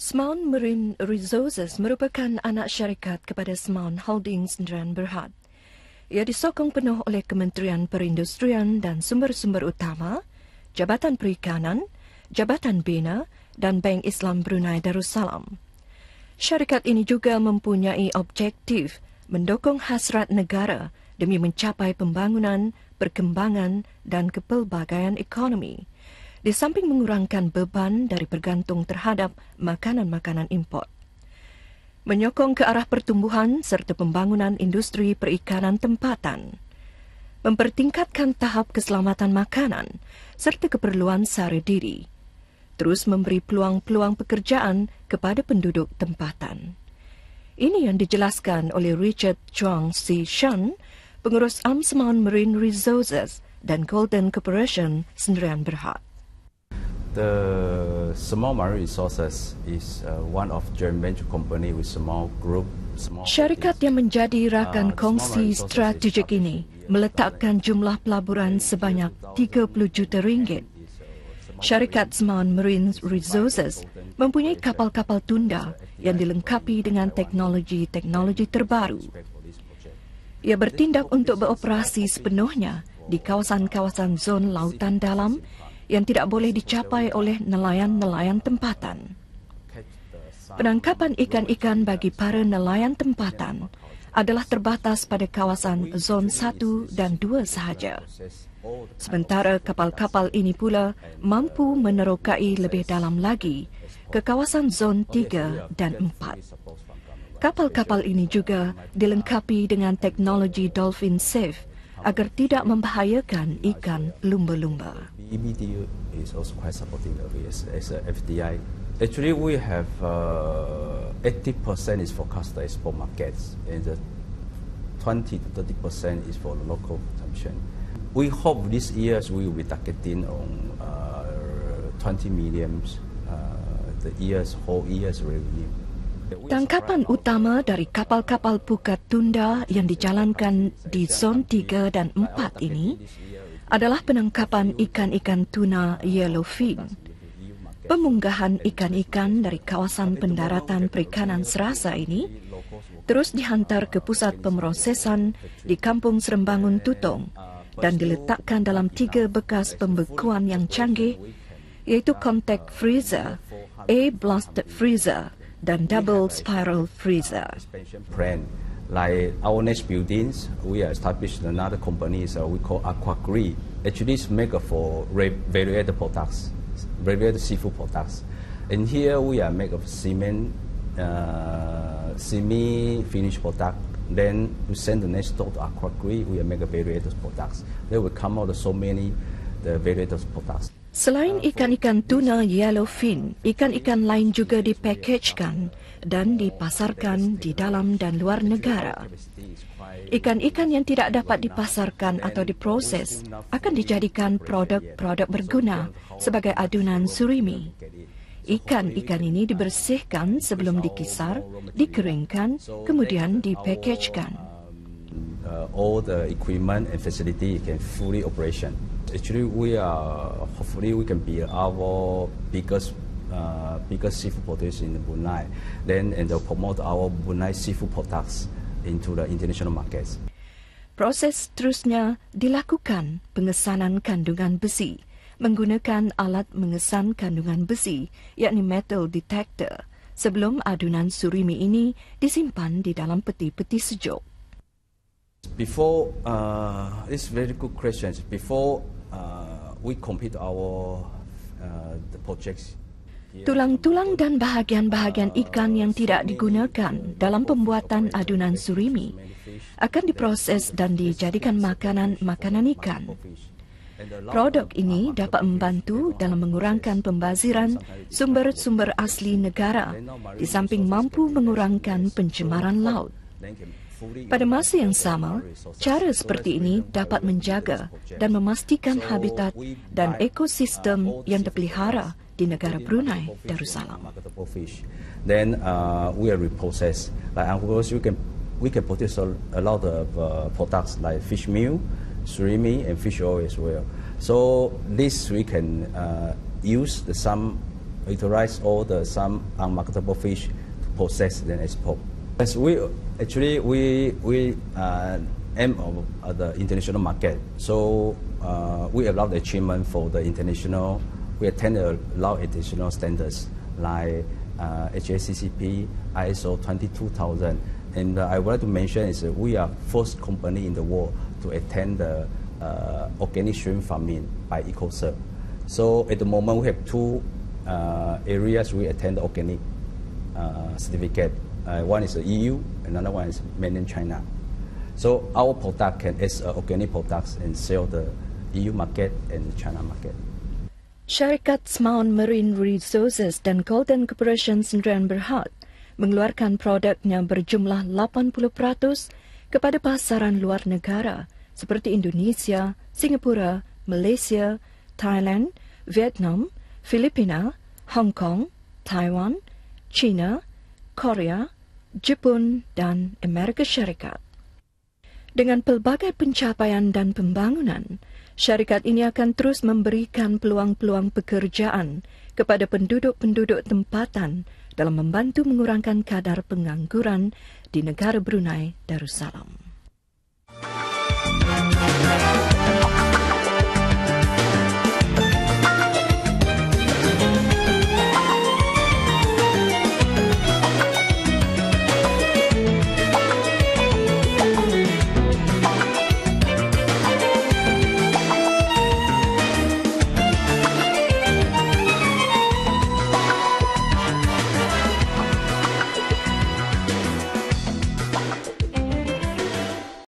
Smaun Marine Resources merupakan anak syarikat kepada Smaun Holdings Dran Berhad. Ia disokong penuh oleh Kementerian Perindustrian dan Sumber-Sumber Utama, Jabatan Perikanan, Jabatan Bina dan Bank Islam Brunei Darussalam. Syarikat ini juga mempunyai objektif mendukung hasrat negara demi mencapai pembangunan, perkembangan dan kepelbagaian ekonomi di samping mengurangkan beban dari bergantung terhadap makanan-makanan import. Menyokong ke arah pertumbuhan serta pembangunan industri perikanan tempatan. Mempertingkatkan tahap keselamatan makanan serta keperluan sehari diri. Terus memberi peluang-peluang pekerjaan kepada penduduk tempatan. Ini yang dijelaskan oleh Richard Chuang C. Shan, pengurus Amsman Marine Resources dan Golden Corporation Sendirian Berhad. The Small Marine Resources is uh, one of joint venture company with Small Group. Syarikat yang menjadi rakan uh, kongsi strategik ini meletakkan jumlah pelaburan sebanyak 30 juta ringgit. Syarikat Small Marine Resources mempunyai kapal-kapal tunda yang dilengkapi dengan teknologi-teknologi terbaru. Ia bertindak untuk beroperasi sepenuhnya di kawasan-kawasan zon lautan dalam yang tidak boleh dicapai oleh nelayan-nelayan tempatan. Penangkapan ikan-ikan bagi para nelayan tempatan adalah terbatas pada kawasan zon 1 dan 2 sahaja. Sementara kapal-kapal ini pula mampu menerokai lebih dalam lagi ke kawasan zon 3 dan 4. Kapal-kapal ini juga dilengkapi dengan teknologi Dolphin Safe agar tidak membahayakan ikan lumba-lumba. EBTU is also quite supportive of us as a FDI. Actually, we have uh, eighty percent is for customer export markets and the twenty to thirty percent is for local consumption. We hope this year we will be targeting on uh, twenty millions uh, the year's whole year's revenue. Tangkapan utama dari kapal-kapal pukat tunda yang dijalankan di Zon 3 dan 4 ini adalah penangkapan ikan-ikan tuna yellowfin. Pemunggahan ikan-ikan dari kawasan pendaratan perikanan serasa ini terus dihantar ke pusat pemrosesan di Kampung Serembangun Tutong dan diletakkan dalam tiga bekas pembekuan yang canggih yaitu Contact Freezer, A Blast Freezer, than double spiral freezer. Plan. Like our next buildings, we established another company, so we call Aquagri. Actually, it's made for varied products, varied seafood products. And here we are made of cement, uh, semi-finished product. Then we send the next door to Aquagri, we are make varied products. They will come out so many the varied products. Selain ikan-ikan tuna yellowfin, ikan-ikan lain juga dipackagekan dan dipasarkan di dalam dan luar negara. Ikan-ikan yang tidak dapat dipasarkan atau diproses akan dijadikan produk-produk berguna sebagai adunan surimi. Ikan-ikan ini dibersihkan sebelum dikisar, dikeringkan, kemudian dipackagekan uh, all the equipment and facility can fully operation. Actually, we are hopefully we can be our biggest uh, biggest seafood producer in Brunei. Then and promote our Brunei seafood products into the international markets. Proses terusnya dilakukan pengesanan kandungan besi menggunakan alat mengesan kandungan besi, yakni metal detector, sebelum adunan surimi ini disimpan di dalam peti-peti sejuk. Before, uh, it's very good questions. Before uh, we complete our uh, the projects. Tulang-tulang dan bahagian-bahagian uh, ikan yang tidak digunakan dalam pembuatan adunan surimi akan diproses dan dijadikan makanan-makanan ikan. Produk ini uh, dapat membantu dalam mengurangkan pembaziran sumber-sumber asli negara di samping mampu mengurangkan pencemaran laut. Pada masa yang sama, cara seperti ini dapat menjaga dan memastikan habitat dan ekosistem yang terpelihara di negara Brunei Darussalam. Then uh, we are reprocessed. Like of course, we can we can produce a, lot of uh, products like fish meal, surimi, and fish oil as well. So this we can uh, use the some utilize all the some unmarketable fish to process then export. Yes, we actually we we uh, aim of uh, the international market. So uh, we allow the achievement for the international. We attend a lot additional standards like uh, HACCP, ISO 22000. And uh, I would like to mention is we are first company in the world to attend the uh, organic shrimp farming by EcoServe. So at the moment we have two uh, areas we attend the organic certificate uh, one is the EU, another one is mainland China. So our product can as uh, organic products and sell the EU market and the China market. Syarikat Smaun Marine Resources dan Golden Corporation Sendrian Berhad mengeluarkan produknya berjumlah 80% kepada pasaran luar negara seperti Indonesia, Singapura, Malaysia, Thailand, Vietnam, Filipina, Hong Kong, Taiwan, China, China, Korea, Jepun dan Amerika Syarikat. Dengan pelbagai pencapaian dan pembangunan, syarikat ini akan terus memberikan peluang-peluang pekerjaan kepada penduduk-penduduk tempatan dalam membantu mengurangkan kadar pengangguran di negara Brunei Darussalam.